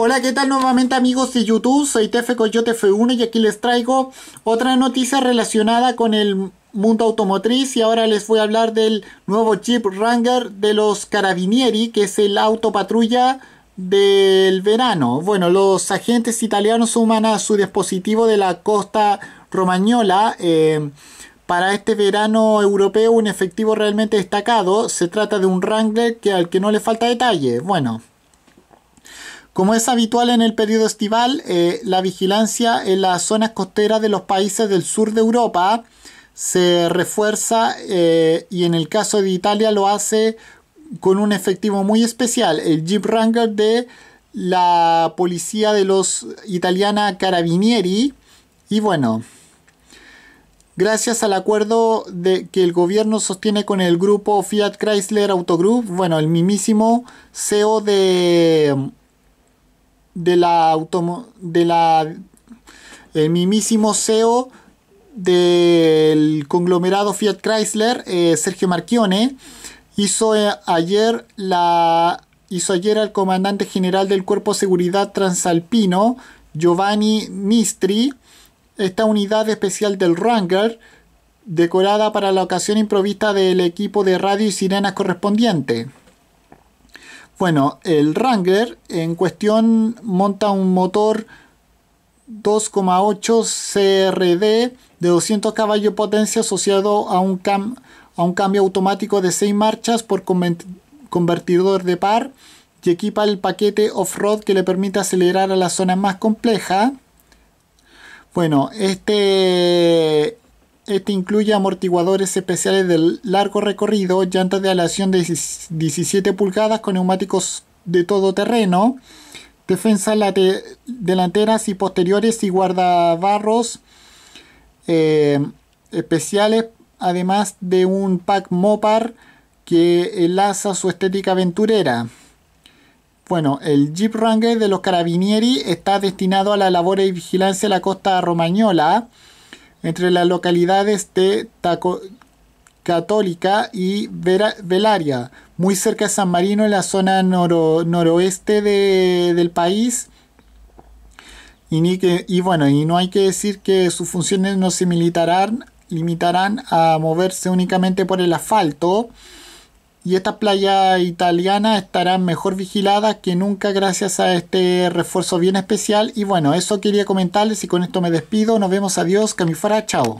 Hola, ¿qué tal nuevamente amigos de YouTube? Soy Tefe Coyote F1 y aquí les traigo otra noticia relacionada con el mundo automotriz y ahora les voy a hablar del nuevo Jeep Wrangler de los Carabinieri, que es el auto patrulla del verano. Bueno, los agentes italianos suman a su dispositivo de la costa romagnola eh, para este verano europeo un efectivo realmente destacado. Se trata de un Wrangler que al que no le falta detalle. Bueno. Como es habitual en el periodo estival, eh, la vigilancia en las zonas costeras de los países del sur de Europa se refuerza eh, y en el caso de Italia lo hace con un efectivo muy especial, el Jeep Wrangler de la policía de los italiana Carabinieri. Y bueno, gracias al acuerdo que el gobierno sostiene con el grupo Fiat Chrysler Autogroup, bueno, el mismísimo CEO de de la, de la el mismísimo CEO del conglomerado Fiat Chrysler, eh, Sergio Marchione, hizo eh, ayer la hizo ayer al comandante general del Cuerpo de Seguridad Transalpino, Giovanni Mistri, esta unidad especial del Ranger, decorada para la ocasión improvista del equipo de radio y sirenas correspondiente. Bueno, el Wrangler en cuestión monta un motor 2,8 CRD de 200 caballos potencia asociado a un, cambio automático de 6 marchas por convertidor de par y equipa el paquete off-road que le permite acelerar a las zonas más complejas. Bueno, este este incluye amortiguadores especiales de largo recorrido, llantas de aleación de 17 pulgadas con neumáticos de todo terreno, defensas delanteras y posteriores y guardabarros eh, especiales, además de un pack Mopar que enlaza su estética aventurera. Bueno, el Jeep Wrangler de los Carabinieri está destinado a la labor y vigilancia de la costa romañola entre las localidades de Taco Católica y Velaria, muy cerca de San Marino, en la zona noroeste del país. Y, y bueno, y no hay que decir que sus funciones no se militarán, limitarán a moverse únicamente por el asfalto y esta playa italiana estarán mejor vigiladas que nunca gracias a este refuerzo bien especial. Y bueno, eso quería comentarles y con esto me despido. Nos vemos, adiós, Camifora, chao.